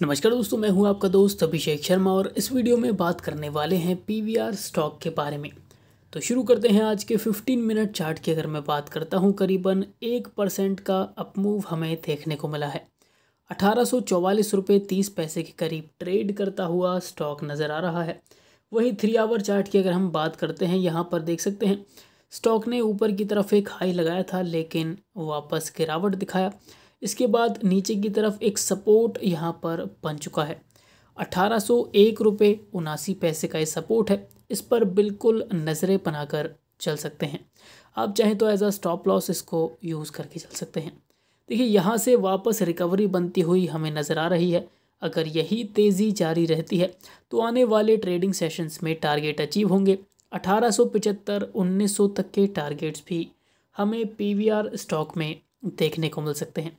नमस्कार दोस्तों मैं हूं आपका दोस्त अभिषेक शर्मा और इस वीडियो में बात करने वाले हैं पीवीआर स्टॉक के बारे में तो शुरू करते हैं आज के 15 मिनट चार्ट की अगर मैं बात करता हूं करीबन एक परसेंट का अपमूव हमें देखने को मिला है अठारह सौ तीस पैसे के करीब ट्रेड करता हुआ स्टॉक नज़र आ रहा है वही थ्री आवर चार्ट की अगर हम बात करते हैं यहाँ पर देख सकते हैं स्टॉक ने ऊपर की तरफ एक हाई लगाया था लेकिन वापस गिरावट दिखाया इसके बाद नीचे की तरफ एक सपोर्ट यहाँ पर बन चुका है अठारह सौ एक रुपये उनासी पैसे का ये सपोर्ट है इस पर बिल्कुल नज़रें बनाकर चल सकते हैं आप चाहें तो एज आ स्टॉप लॉस इसको यूज़ करके चल सकते हैं देखिए यहाँ से वापस रिकवरी बनती हुई हमें नज़र आ रही है अगर यही तेज़ी जारी रहती है तो आने वाले ट्रेडिंग सेशंस में टारगेट अचीव होंगे उन्नीस सौ तक के टारगेट्स भी हमें पीवीआर स्टॉक में देखने को मिल सकते हैं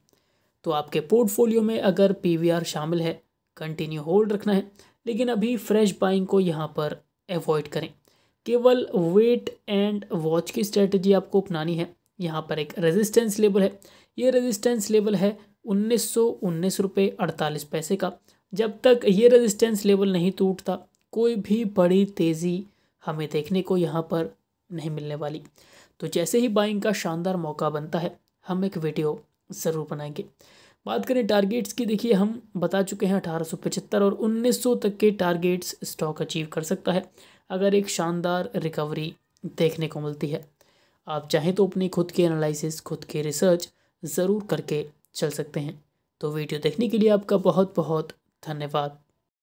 तो आपके पोर्टफोलियो में अगर पी शामिल है कंटिन्यू होल्ड रखना है लेकिन अभी फ्रेश बाइंग को यहाँ पर अवॉइड करें केवल वेट एंड वॉच की स्ट्रेटजी आपको अपनानी है यहाँ पर एक रेजिस्टेंस लेवल है ये रेजिस्टेंस लेवल है उन्नीस सौ उन्नीस रुपये अड़तालीस पैसे का जब तक ये रेजिस्टेंस लेवल नहीं टूटता कोई भी बड़ी तेज़ी हमें देखने को यहाँ पर नहीं मिलने वाली तो जैसे ही बाइंग का शानदार मौका बनता है हम एक वीडियो ज़रूर बनाएंगे बात करें टारगेट्स की देखिए हम बता चुके हैं पचहत्तर और 1900 तक के टारगेट्स स्टॉक अचीव कर सकता है अगर एक शानदार रिकवरी देखने को मिलती है आप चाहें तो अपनी खुद के एनालिसिस खुद के रिसर्च ज़रूर करके चल सकते हैं तो वीडियो देखने के लिए आपका बहुत बहुत धन्यवाद